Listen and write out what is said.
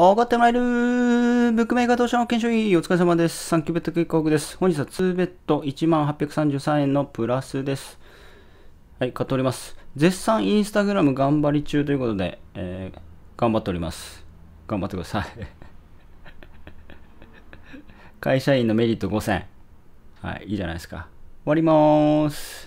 おがってもらえるブックメーカー投資の証委員、お疲れ様です。サンキューベットークです。本日は2ベット1833円のプラスです。はい、買っております。絶賛インスタグラム頑張り中ということで、えー、頑張っております。頑張ってください。会社員のメリット5000。はい、いいじゃないですか。終わりまーす。